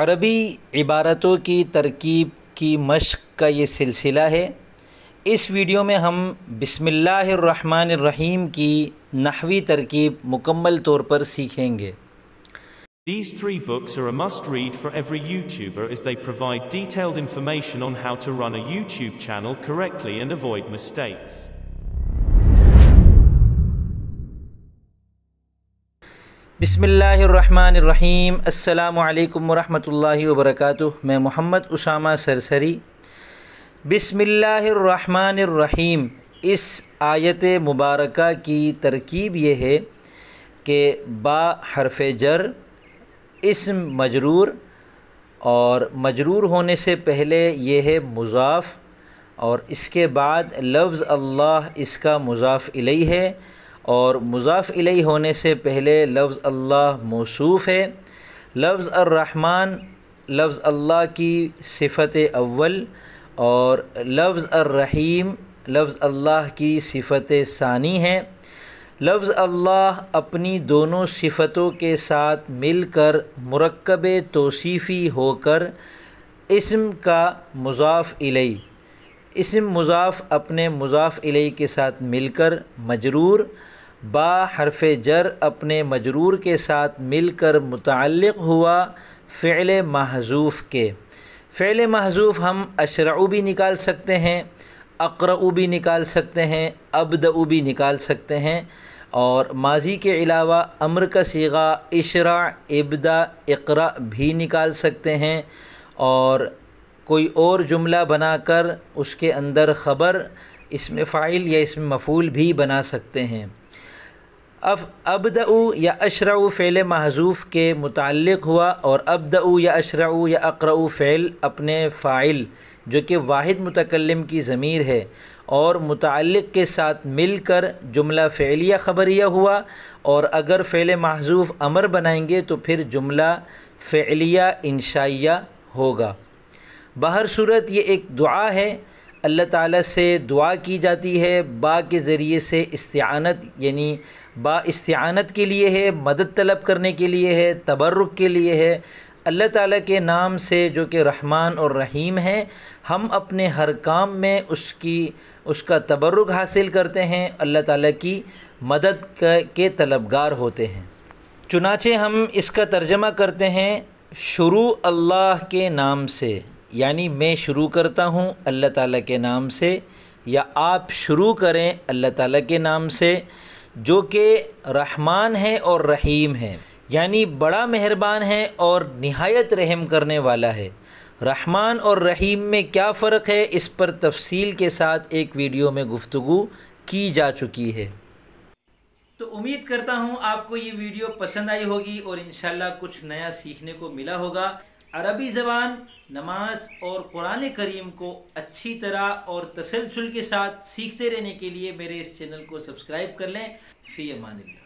अरबी इबारतों की तरकीब की मश्क का ये सिलसिला है इस वीडियो में हम बिसमीम की नहवी तरकीब मुकम्मल तौर पर सीखेंगे These three books are a must read for every YouTuber as they provide detailed information on how to run a YouTube channel correctly and avoid mistakes. बिसमीम् अल्लाम वरहमल वरक मैं मोहम्मद उसामा सरसरी बिसमीम इस आयत मुबारक की तरकीब ये है कि बा हरफ जर इसम मजरूर और मजरूर होने से पहले ये है मुजाफ़ और इसके बाद लफ्ज़ अल्लाह इसका मुजाफ़ इलई है और मुजाफ़ इलई होने से पहले लफ्ज़ अल्लाह मौसूफ़ है लफ्ज़ अर्रहमान लफ्ज़ अल्लाह की सिफ़त अव्वल और लफ्ज़ अर्रहीम लफ्ज़ अल्लाह की सिफ़त सानी है लफ्ज़ अल्लाह अपनी दोनों सिफ़तों के साथ मिलकर मरकब तोसीफ़ी होकर इसम का मुजाफ़ इलई इसम मुजाफ़ अपने मुजाफ़ इलई के साथ मिलकर मजरूर बा हरफ जर अपने मजरूर के साथ मिलकर मुतल हुआ फ़ैल महजूफ़ के फ़ैल महजूफ़ हम अशरा भी निकाल सकते हैं अक्रऊ भी निकाल सकते हैं अबदऊ भी निकाल सकते हैं और माजी के अलावा अमर का सीगा इशरा इबदा इकरा भी निकाल सकते हैं और कोई और जुमला बनाकर उसके अंदर ख़बर इसमें फ़ाइल या इसमें मफूल भी बना सकते हैं अब अबद या उ फैल महजूफ़ के मुतल हुआ और अबदऊ या अशरऊ या अक़रऊ फ़ैल अपने फ़ाइल जो कि वाद मतकलम की ज़मीर है और मुतल के साथ मिलकर जुमला फ़ैलिया ख़बरिया हुआ और अगर फैल महजूफ़ अमर बनाएंगे तो फिर जुमला फ़ैलिया इनशाइया होगा बहर सूरत ये एक दुआ है अल्लाह ताला से दुआ की जाती है बा के ज़रिए से इस्तानत यानी बा इस्तानत के लिए है मदद तलब करने के लिए है तबर्रुक के लिए है अल्लाह ताला के नाम से जो कि रहमान और रहीम है हम अपने हर काम में उसकी उसका तबर्रुक हासिल करते हैं अल्लाह ताला की मदद के तलबगार होते हैं चुनाचे हम इसका तर्जमा करते हैं शुरू अल्लाह के नाम से यानी मैं शुरू करता हूँ अल्लाह ताला के नाम से या आप शुरू करें अल्लाह ताला के नाम से जो कि रहमान है और रहीम है यानी बड़ा मेहरबान है और नहायत रहम करने वाला है रहमान और रहीम में क्या फ़र्क है इस पर तफसील के साथ एक वीडियो में गुफ्तु की जा चुकी है तो उम्मीद करता हूँ आपको ये वीडियो पसंद आई होगी और इन कुछ नया सीखने को मिला होगा अरबी ज़बान नमाज और कुरान करीम को अच्छी तरह और तसलसल के साथ सीखते रहने के लिए मेरे इस चैनल को सब्सक्राइब कर लें फ़ी अमान